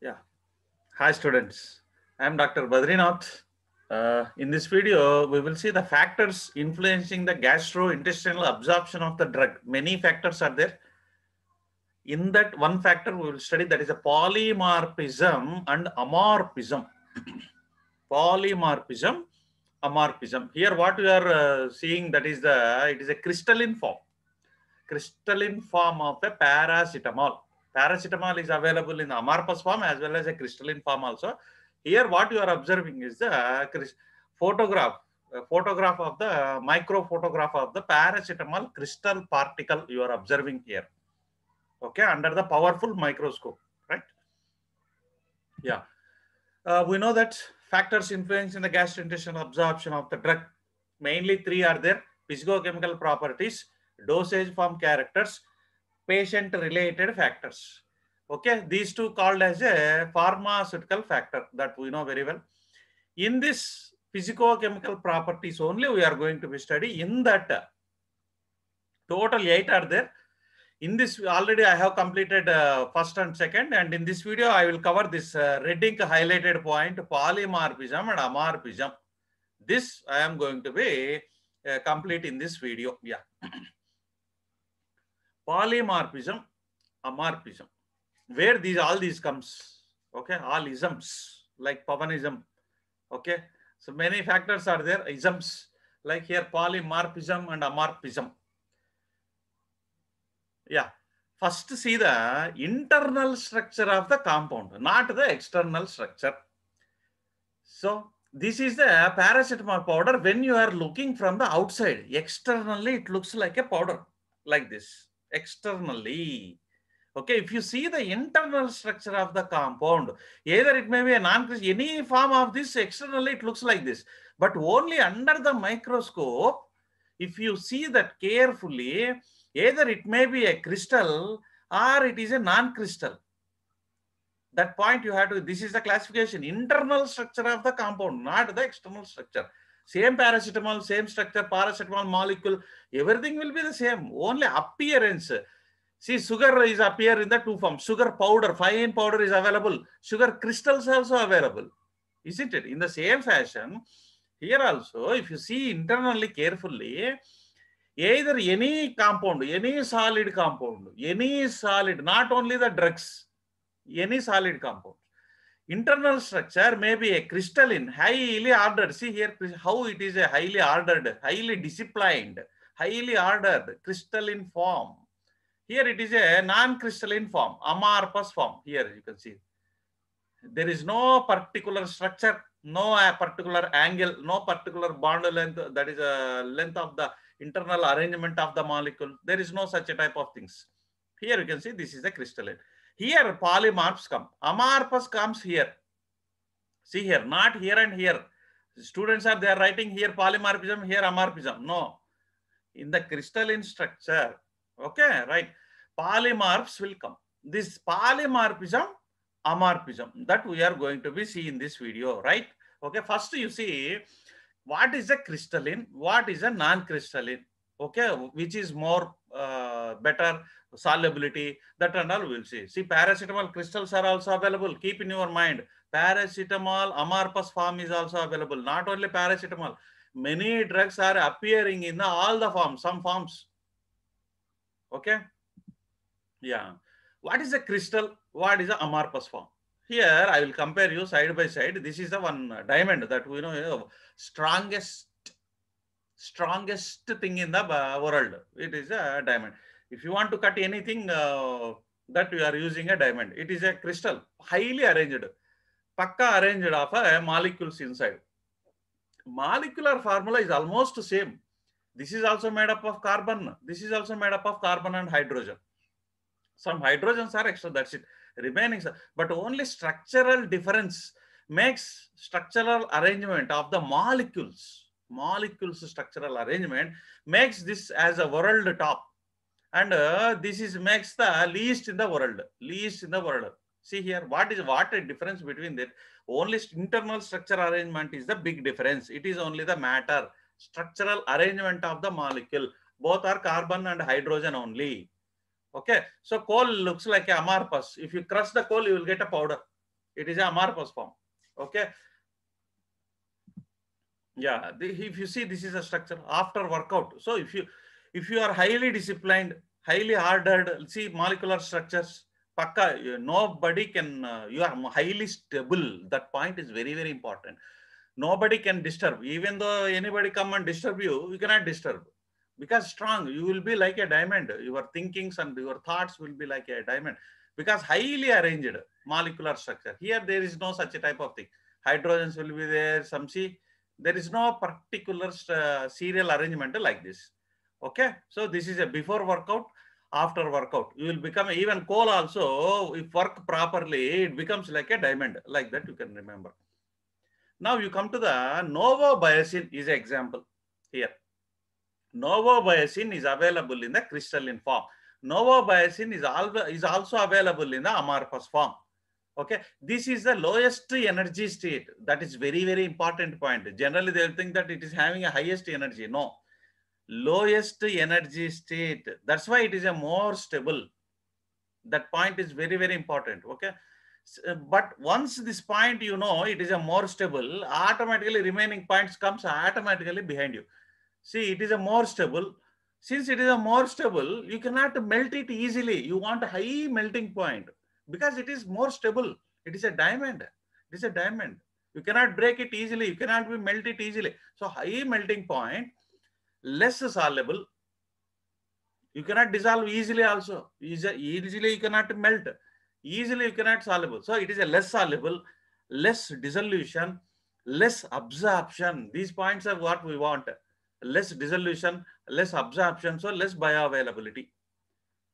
Yeah. Hi, students. I'm Dr. Badrinath. Uh, in this video, we will see the factors influencing the gastrointestinal absorption of the drug. Many factors are there. In that one factor we will study that is a polymorphism and amorphism. polymorphism, amorphism. Here what we are uh, seeing that is the, it is a crystalline form. Crystalline form of a paracetamol Paracetamol is available in amorphous form as well as a crystalline form also. Here what you are observing is the uh, photograph, uh, photograph of the uh, micro photograph of the paracetamol crystal particle you are observing here. Okay, under the powerful microscope, right? Yeah. Uh, we know that factors influencing the gastrointestinal absorption of the drug. Mainly three are there, physicochemical properties, dosage form characters, patient related factors. Okay, these two called as a pharmaceutical factor that we know very well. In this physicochemical properties only we are going to be study in that total eight are there. In this already I have completed uh, first and second and in this video I will cover this uh, red ink highlighted point polymorphism and amorphism. This I am going to be uh, complete in this video. Yeah polymorphism, amorphism, where these all these comes, okay, all isms like pavanism, okay. So many factors are there, isms like here polymorphism and amorphism. Yeah, first see the internal structure of the compound, not the external structure. So this is the paracetamol powder when you are looking from the outside. Externally, it looks like a powder like this externally. Okay, if you see the internal structure of the compound, either it may be a non crystal any form of this externally it looks like this. But only under the microscope, if you see that carefully, either it may be a crystal or it is a non-crystal. That point you have to, this is the classification, internal structure of the compound, not the external structure. Same paracetamol, same structure, paracetamol molecule, everything will be the same. Only appearance. See, sugar is appear in the two forms. Sugar powder, fine powder is available. Sugar crystals also available. Isn't it? In the same fashion, here also, if you see internally carefully, either any compound, any solid compound, any solid, not only the drugs, any solid compound internal structure may be a crystalline, highly ordered. See here how it is a highly ordered, highly disciplined, highly ordered crystalline form. Here it is a non-crystalline form, amorphous form. Here you can see. There is no particular structure, no uh, particular angle, no particular bond length, that is a uh, length of the internal arrangement of the molecule. There is no such a type of things. Here you can see this is a crystalline. Here polymorphs come. Amorphous comes here. See here, not here and here. Students are they are writing here polymorphism, here amorphism. No. In the crystalline structure, okay, right, polymorphs will come. This polymorphism, amorphism, that we are going to be see in this video, right? Okay, first you see what is a crystalline, what is a non-crystalline, okay, which is more uh, better, solubility, that and all we'll see. See, paracetamol crystals are also available. Keep in your mind, paracetamol, amorphous form is also available. Not only paracetamol, many drugs are appearing in the, all the forms, some forms. Okay? Yeah. What is a crystal? What is an amorphous form? Here, I will compare you side by side. This is the one diamond that we know, know strongest strongest thing in the uh, world. It is a diamond. If you want to cut anything uh, that you are using a diamond, it is a crystal, highly arranged, pakka arranged of a molecules inside. Molecular formula is almost same. This is also made up of carbon. This is also made up of carbon and hydrogen. Some hydrogens are extra, that's it. Remaining, but only structural difference makes structural arrangement of the molecules molecules structural arrangement makes this as a world top and uh, this is makes the least in the world least in the world see here what is what a difference between that only internal structure arrangement is the big difference it is only the matter structural arrangement of the molecule both are carbon and hydrogen only okay so coal looks like a amorphous if you crush the coal you will get a powder it is a amorphous form okay yeah if you see this is a structure after workout so if you if you are highly disciplined, highly hard see molecular structures, pakka, nobody can, uh, you are highly stable. That point is very, very important. Nobody can disturb. Even though anybody come and disturb you, you cannot disturb. Because strong, you will be like a diamond. Your thinkings and your thoughts will be like a diamond. Because highly arranged molecular structure. Here, there is no such a type of thing. Hydrogens will be there, some see. There is no particular uh, serial arrangement like this Okay, so this is a before workout, after workout. You will become even coal also, if work properly, it becomes like a diamond, like that you can remember. Now you come to the novobiosin is an example here. Novobiosin is available in the crystalline form. Novobiosin is, al is also available in the amorphous form. Okay, this is the lowest energy state. That is very, very important point. Generally, they'll think that it is having a highest energy. No, lowest energy state. That's why it is a more stable. That point is very, very important. Okay. Uh, but once this point, you know, it is a more stable, automatically remaining points comes automatically behind you. See, it is a more stable. Since it is a more stable, you cannot melt it easily. You want a high melting point because it is more stable. It is a diamond. It is a diamond. You cannot break it easily. You cannot be melt it easily. So high melting point, less soluble. You cannot dissolve easily also. Easily you cannot melt. Easily you cannot soluble. So it is a less soluble, less dissolution, less absorption. These points are what we want. Less dissolution, less absorption, so less bioavailability.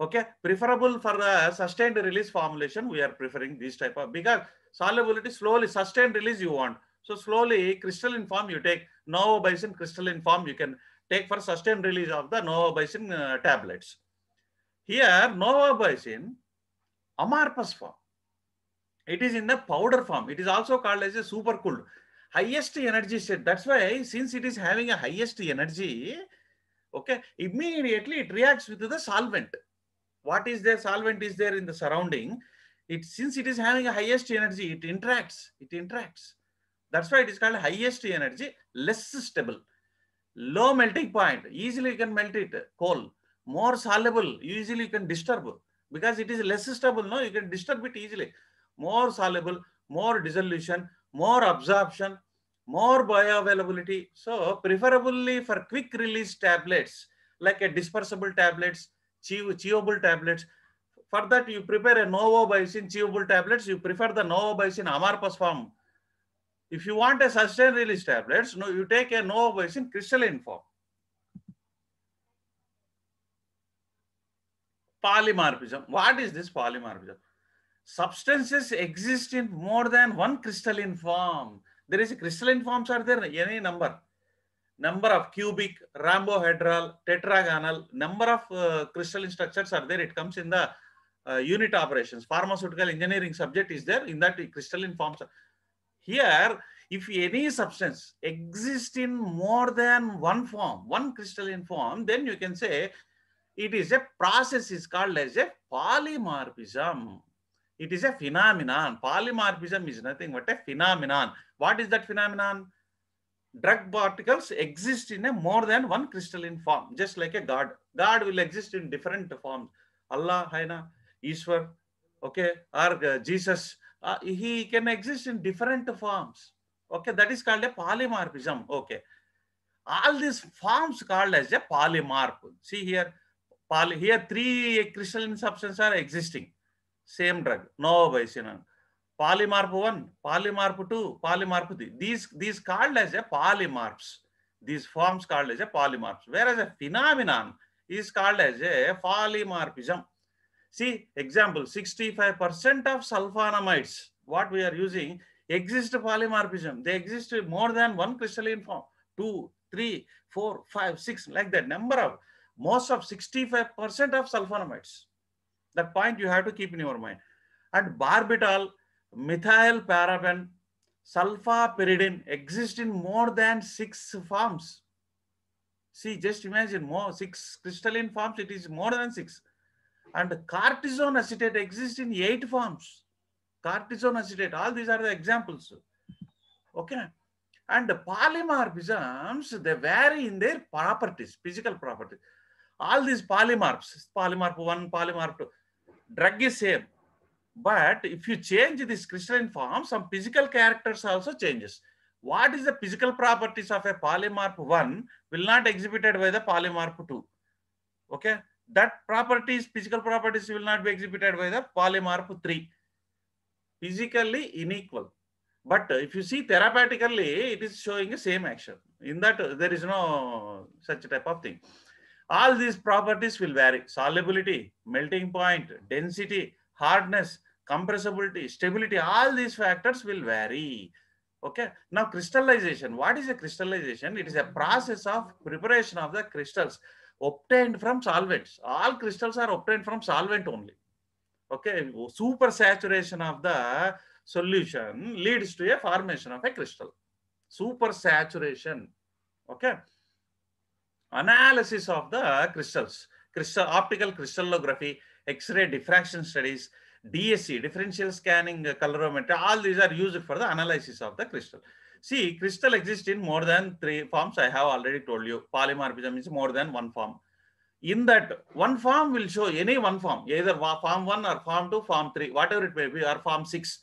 Okay, preferable for the sustained release formulation, we are preferring this type of, because solubility slowly, sustained release you want. So slowly crystalline form you take, now some crystalline form you can take for sustained release of the novobicin uh, tablets. Here, novobicin amorphous form. It is in the powder form. It is also called as a supercooled. Highest energy state. That's why since it is having a highest energy, okay, immediately it reacts with the solvent. What is the Solvent is there in the surrounding. It since it is having a highest energy, it interacts. It interacts. That's why it is called highest energy, less stable low melting point, easily you can melt it, coal. More soluble, easily you can disturb because it is less stable, no? You can disturb it easily. More soluble, more dissolution, more absorption, more bioavailability. So preferably for quick release tablets, like a dispersible tablets, chewable tablets. For that, you prepare a novobicin chewable tablets. You prefer the novobicin amarpus form if you want a sustained release tablets, no, you take a novobacin crystalline form. Polymorphism. What is this polymorphism? Substances exist in more than one crystalline form. There is crystalline forms are there any number. Number of cubic, rhombohedral, tetragonal, number of uh, crystalline structures are there. It comes in the uh, unit operations, pharmaceutical engineering subject is there in that crystalline forms. Here, if any substance exists in more than one form, one crystalline form, then you can say it is a process is called as a polymorphism. It is a phenomenon. Polymorphism is nothing but a phenomenon. What is that phenomenon? Drug particles exist in a more than one crystalline form, just like a God. God will exist in different forms. Allah, Haina, Ishwar, okay, or uh, Jesus, uh, he can exist in different forms. Okay, that is called a polymorphism. Okay, all these forms called as a polymorph. See here, poly, here three crystalline substances are existing. Same drug, no biocinon. Polymorph 1, polymorph 2, polymorph 3. These, these called as a polymorphs. These forms called as a polymorphs. Whereas a phenomenon is called as a polymorphism. See, example, 65% of sulfonamides, what we are using, exist polymorphism. They exist more than one crystalline form, two, three, four, five, six, like that. Number of, most of 65% of sulfonamides. That point you have to keep in your mind. And barbital, methyl paraben, sulfapyridine exist in more than six forms. See, just imagine more six crystalline forms, it is more than six. And cortisone acetate exists in eight forms. Cortisone acetate, all these are the examples. Okay. And the polymorphisms, they vary in their properties, physical properties. All these polymorphs, polymorph 1, polymorph 2, drug is same. But if you change this crystalline form, some physical characters also changes. What is the physical properties of a polymorph 1 will not exhibited by the polymorph 2. Okay that properties, physical properties will not be exhibited by the polymorph 3. Physically unequal. But if you see therapeutically, it is showing the same action. In that, there is no such type of thing. All these properties will vary. Solubility, melting point, density, hardness, compressibility, stability, all these factors will vary. Okay. Now, crystallization. What is a crystallization? It is a process of preparation of the crystals obtained from solvents. All crystals are obtained from solvent only. Okay, super saturation of the solution leads to a formation of a crystal. Super saturation. Okay. Analysis of the crystals. Crystal, optical crystallography, X-ray diffraction studies, DSC, differential scanning, colorimetry, all these are used for the analysis of the crystal. See, crystal exists in more than three forms. I have already told you. Polymorphism is more than one form. In that, one form will show any one form, either form 1 or form 2, form 3, whatever it may be, or form 6,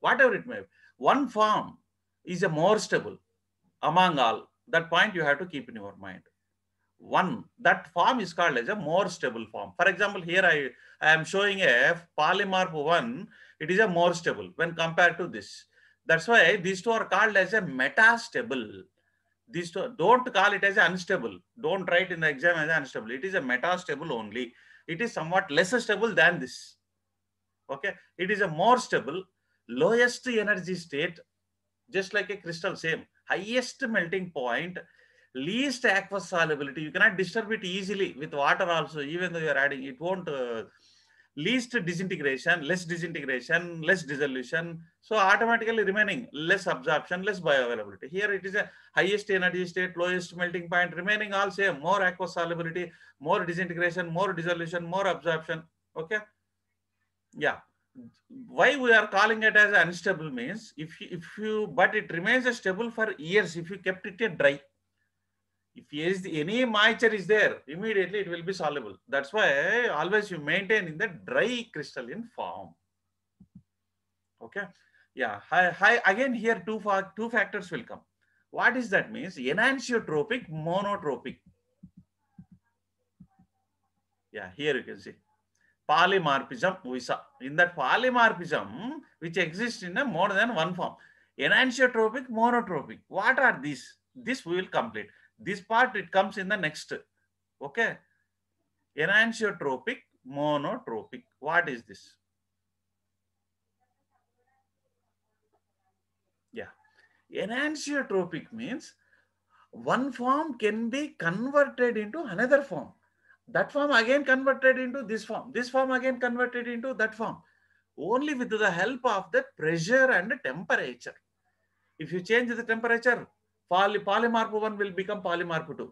whatever it may be. One form is a more stable among all. That point you have to keep in your mind. One, that form is called as a more stable form. For example, here I, I am showing a polymorph 1. It is a more stable when compared to this that's why these two are called as a metastable. These two, don't call it as unstable. Don't write in the exam as unstable. It is a metastable only. It is somewhat less stable than this. Okay. It is a more stable, lowest energy state, just like a crystal, same. Highest melting point, least aqueous solubility. You cannot disturb it easily with water also, even though you are adding, it won't uh, least disintegration, less disintegration, less dissolution. So automatically remaining less absorption, less bioavailability. Here it is a highest energy state, lowest melting point, remaining all same, more aqueous solubility, more disintegration, more dissolution, more absorption. Okay. Yeah. Why we are calling it as unstable means if you, if you, but it remains stable for years if you kept it dry. If yes, any moisture is there, immediately it will be soluble. That's why always you maintain in the dry crystalline form. Okay. Yeah. Hi, hi. Again, here two, fa two factors will come. What is that means? Enantiotropic, monotropic. Yeah, here you can see polymorphism we saw. In that polymorphism, which exists in a more than one form. Enantiotropic, monotropic. What are these? This we will complete. This part, it comes in the next. Okay. Enantiotropic, monotropic. What is this? Yeah. Enantiotropic means one form can be converted into another form. That form again converted into this form. This form again converted into that form. Only with the help of the pressure and the temperature. If you change the temperature, Poly, 1 will become polymer 2.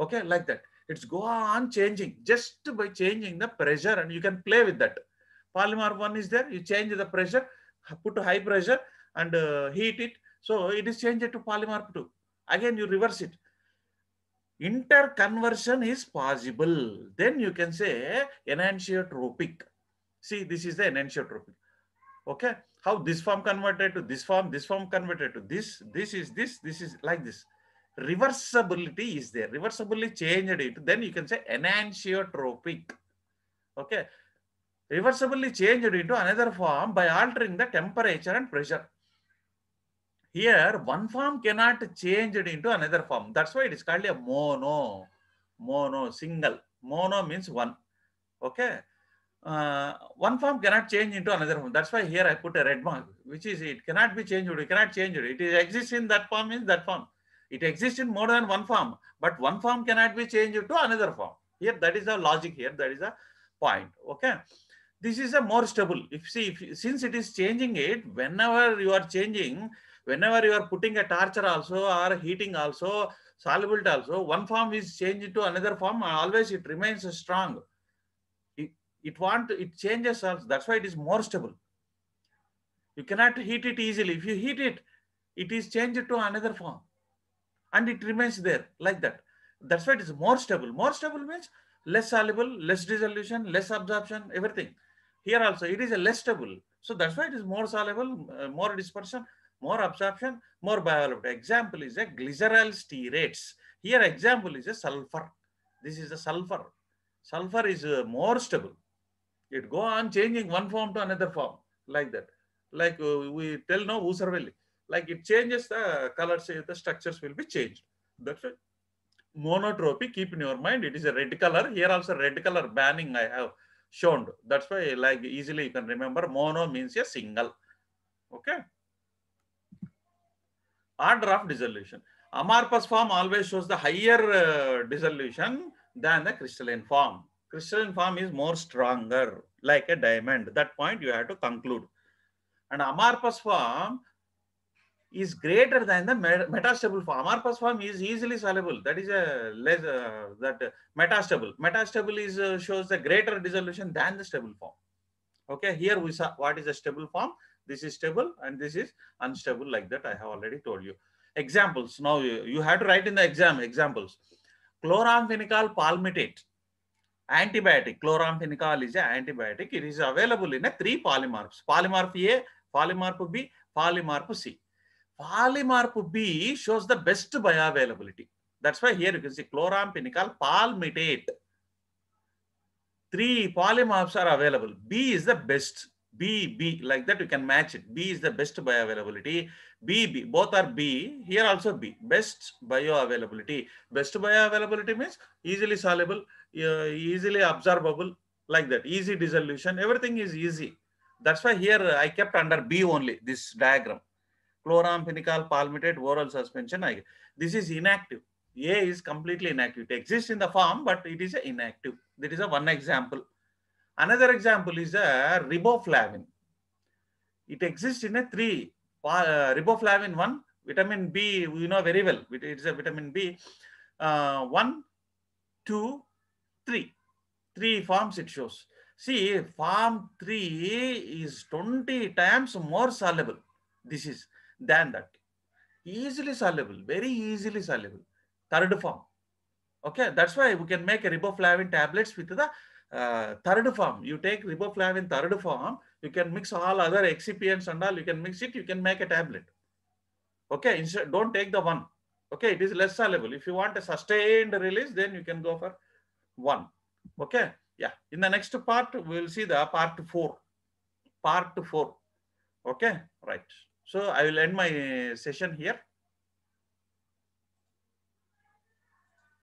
Okay, like that. It's go on changing just by changing the pressure and you can play with that. Polymer 1 is there, you change the pressure, put high pressure and uh, heat it. So it is changed to polymer 2. Again, you reverse it. Interconversion is possible. Then you can say enantiotropic. See, this is the enantiotropic. Okay how this form converted to this form, this form converted to this, this is this, this is like this. Reversibility is there. Reversibly changed it. Then you can say enantiotropic. Okay. Reversibly changed into another form by altering the temperature and pressure. Here, one form cannot change it into another form. That's why it is called a mono. Mono, single. Mono means one. Okay uh, one form cannot change into another form. That's why here I put a red mark, which is it cannot be changed. It cannot change it. It is exists in that form in that form. It exists in more than one form, but one form cannot be changed to another form. Here, that is the logic here. That is the point. Okay. This is a more stable. If see, if, since it is changing it, whenever you are changing, whenever you are putting a torture also or heating also, solubility also, one form is changed to another form, always it remains strong it want to, it changes also. That's why it is more stable. You cannot heat it easily. If you heat it, it is changed to another form, and it remains there like that. That's why it is more stable. More stable means less soluble, less dissolution, less absorption, everything. Here also, it is a less stable. So that's why it is more soluble, uh, more dispersion, more absorption, more bioavailability. Example is a glycerol stearates. Here example is a sulfur. This is a sulfur. Sulfur is uh, more stable. It go on changing one form to another form like that. Like uh, we tell now Usarvelli. Like it changes the colors, the structures will be changed. That's it. Monotropy, keep in your mind, it is a red color. Here also red color banning I have shown. That's why like easily you can remember mono means a single. Okay. Order of dissolution. Amorphous form always shows the higher uh, dissolution than the crystalline form crystalline form is more stronger, like a diamond. That point you have to conclude. And amorphous form is greater than the metastable form. Amorphous form is easily soluble. That is a less uh, that uh, metastable. Metastable is uh, shows a greater dissolution than the stable form. Okay, here we saw what is a stable form. This is stable and this is unstable. Like that, I have already told you. Examples. Now you, you have to write in the exam examples. Chloramphenicol palmitate antibiotic, chloramphenicol is an antibiotic. It is available in a three polymorphs, polymorph A, polymorph B, polymorph C. Polymorph B shows the best bioavailability. That's why here you can see chloramphenicol palmitate. Three polymorphs are available. B is the best. B, B, like that you can match it. B is the best bioavailability. B, B, both are B. Here also B, best bioavailability. Best bioavailability means easily soluble uh, easily absorbable like that easy dissolution everything is easy that's why here i kept under b only this diagram chloramphenicol palmitate oral suspension I, this is inactive a is completely inactive it exists in the form but it is inactive that is a one example another example is a riboflavin it exists in a three uh, riboflavin 1 vitamin b you know very well it is a vitamin b uh, 1 2 3. 3 forms it shows. See, form 3 is 20 times more soluble. This is than that. Easily soluble, very easily soluble. Third form. Okay, that's why we can make riboflavin tablets with the uh, third form. You take riboflavin third form, you can mix all other excipients and all, you can mix it, you can make a tablet. Okay, instead, don't take the one. Okay, it is less soluble. If you want a sustained release, then you can go for 1. Okay. Yeah. In the next part, we will see the part 4. Part 4. Okay. Right. So I will end my session here.